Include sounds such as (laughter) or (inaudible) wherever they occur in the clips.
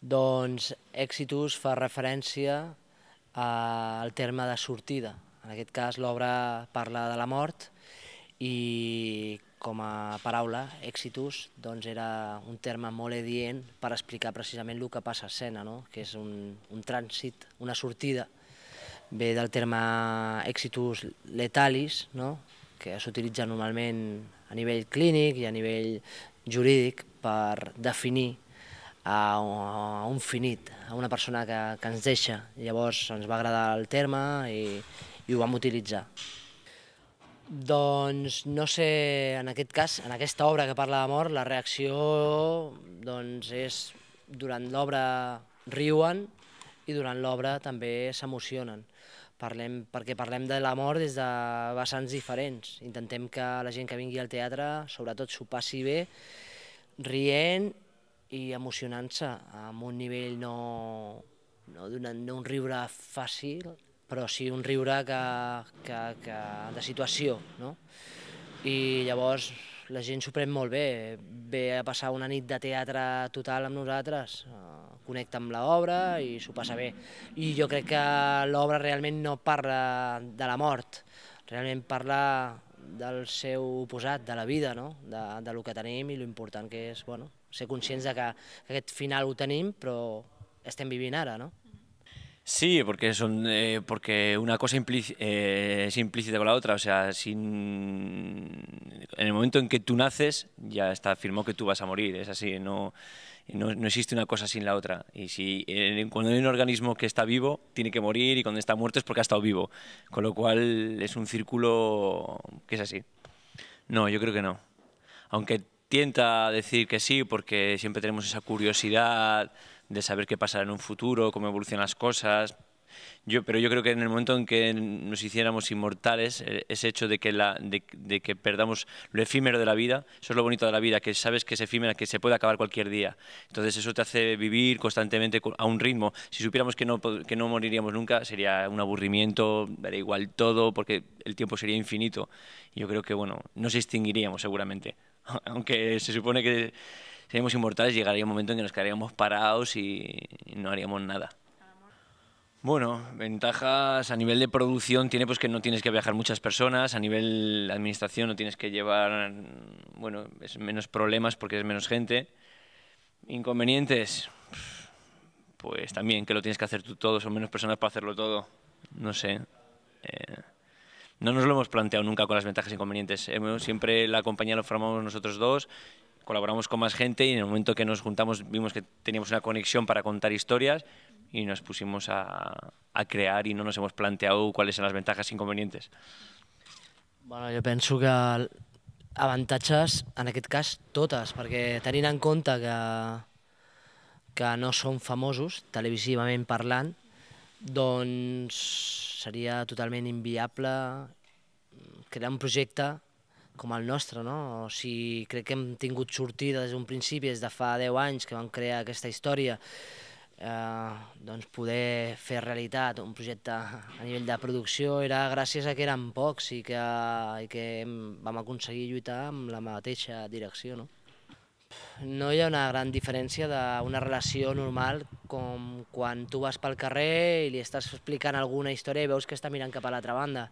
Doncs Exitus fa referència al terme de sortida. En aquest cas l'obra parla de la mort i com a paraula, exitus, doncs era un terme molt edient per explicar precisament el que passa a escena, no? que és un, un trànsit, una sortida. Ve del terme exitus letalis, no? que s'utilitza normalment a nivell clínic i a nivell jurídic per definir a, a un finit, a una persona que, que ens deixa. Llavors ens va agradar el terme i, i ho vam utilitzar. Doncs no sé, en aquest cas, en aquesta obra que parla d'amor, la reacció doncs, és durant l'obra riuen i durant l'obra també s'emocionen. Parlem, perquè parlem de l'amor des de vessants diferents. Intentem que la gent que vingui al teatre, sobretot s'ho passi bé, rient i emocionant-se amb un nivell no, no d'un riure fàcil, però sí un riure que, que, que de situació, no? I llavors la gent s'ho pren molt bé, ve a passar una nit de teatre total amb nosaltres, eh, connecta amb l'obra i s'ho passa bé. I jo crec que l'obra realment no parla de la mort, realment parla del seu oposat, de la vida, no? de, de lo que tenim i lo important que és bueno, ser conscients de que aquest final ho tenim, però estem vivint ara, no? Sí, porque son eh, porque una cosa eh, es implícita con la otra, o sea, sin en el momento en que tú naces ya está afirmado que tú vas a morir, es así, no, no, existe una cosa sin la otra. Y si eh, cuando hay un organismo que está vivo tiene que morir y cuando está muerto es porque ha estado vivo, con lo cual es un círculo que es así. No, yo creo que no. Aunque tienta decir que sí porque siempre tenemos esa curiosidad de saber qué pasará en un futuro, cómo evolucionan las cosas. pero yo creo que en el momento en que nos hiciéramos inmortales, eh, ese hecho de que, perdamos lo efímero de la vida, eso es lo bonito de la vida, que sabes que es efímera, que se puede acabar cualquier día. Entonces eso te hace vivir constantemente a un ritmo. Si supiéramos que no, moriríamos nunca, sería un aburrimiento, daría igual todo, porque el tiempo sería infinito. Yo creo que, bueno, se extinguiríamos seguramente. (laughs) aunque se supone que seríamos inmortales, llegaría un momento en que nos quedaríamos parados y no haríamos nada. Bueno, ventajas a nivel de producción tiene pues que no tienes que viajar muchas personas, a nivel de administración no tienes que llevar, bueno, menos problemas porque es menos gente. Inconvenientes, pues también que lo tienes que hacer tú todo, son menos personas para hacerlo todo, no sé. Eh, no nos lo hemos planteado nunca con las ventajas e inconvenientes. Siempre la compañía lo formamos nosotros dos, colaboramos con más gente y en el momento que nos juntamos vimos que teníamos una conexión para contar historias y nos pusimos a, crear y no nos hemos planteado cuáles son las ventajas e inconvenientes. Bueno, yo pienso que avantatges, en aquest cas, todas porque tenint en cuenta que, que no son famosos, televisivamente parlant, doncs seria totalment inviable mm, crear un projecte com el nostre, no? O sigui, crec que hem tingut sortida des d'un principi, des de fa 10 anys que vam crear aquesta història, eh, doncs poder fer realitat un projecte a nivell de producció era gràcies a que érem pocs i que, i que vam aconseguir lluitar amb la mateixa direcció, no? No hi ha una gran diferència d'una relació normal com quan tu vas pel carrer i li estàs explicant alguna història i veus que està mirant cap a l'altra banda.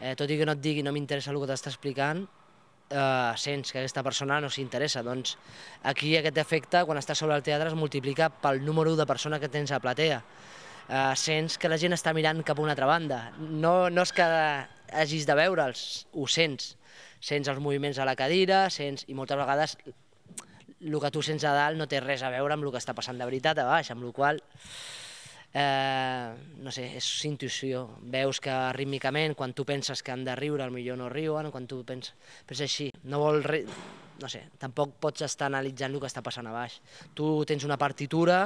Eh, tot i que no et digui no m'interessa el que t'està explicant, eh, sents que aquesta persona no s'interessa. Doncs aquí aquest efecte, quan estàs sobre el teatre, es multiplica pel número de persona que tens a platea. Eh, sents que la gent està mirant cap a una altra banda. No, no és que hagis de veure'ls, ho sents. Sents els moviments a la cadira, sents, i moltes vegades el que tu sents a dalt no té res a veure amb el que està passant de veritat a baix, amb la qual eh, no sé, és intuïció. Veus que rítmicament, quan tu penses que han de riure, millor no riuen, quan tu penses, és així, no vol ri... no sé, tampoc pots estar analitzant el que està passant a baix. Tu tens una partitura,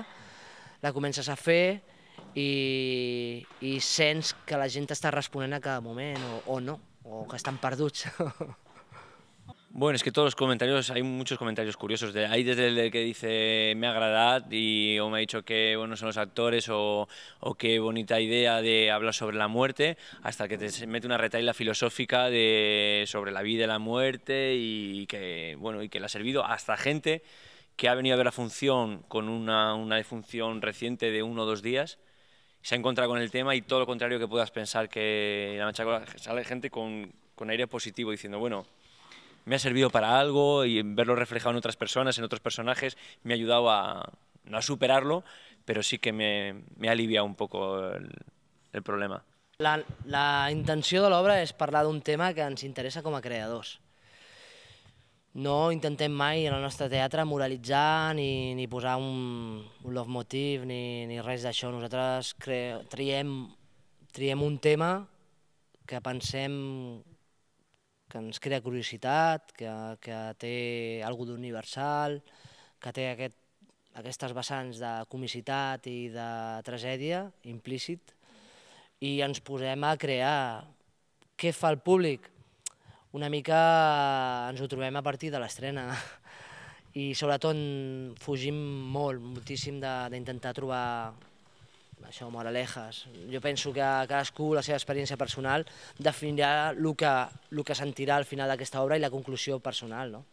la comences a fer i, i sents que la gent està responent a cada moment o, o no, o que estan perduts. (laughs) Bueno, es que todos los comentarios, hay muchos comentarios curiosos. De, hay desde el que dice me agradad y o me ha dicho que buenos son los actores o, qué bonita idea de hablar sobre la muerte, hasta que te mete una retaila filosófica de, sobre la vida y la muerte y que, bueno, y que le ha servido hasta gente que ha venido a ver la función con una, una defunción reciente de uno o dos días se ha encontrado con el tema y todo lo contrario que puedas pensar que la machaca sale gente con, con aire positivo diciendo, bueno, me ha servido para algo y verlo reflejado en otras personas, en otros personajes, me ha ayudado a, no a superarlo, pero sí que me, me ha aliviado un poco el, el problema. La, la intenció de l'obra és parlar d'un tema que ens interessa com a creadors. No intentem mai en el nostre teatre moralitzar ni, ni posar un, un love motive ni, ni res d'això. Nosaltres cre, triem, triem un tema que pensem que ens crea curiositat, que, que té alguna d'universal, que té aquest, aquestes vessants de comicitat i de tragèdia implícit, i ens posem a crear què fa el públic. Una mica ens ho trobem a partir de l'estrena i sobretot fugim molt, moltíssim d'intentar trobar això, lejas. Jo penso que cadascú, la seva experiència personal, definirà el que, el que sentirà al final d'aquesta obra i la conclusió personal, no?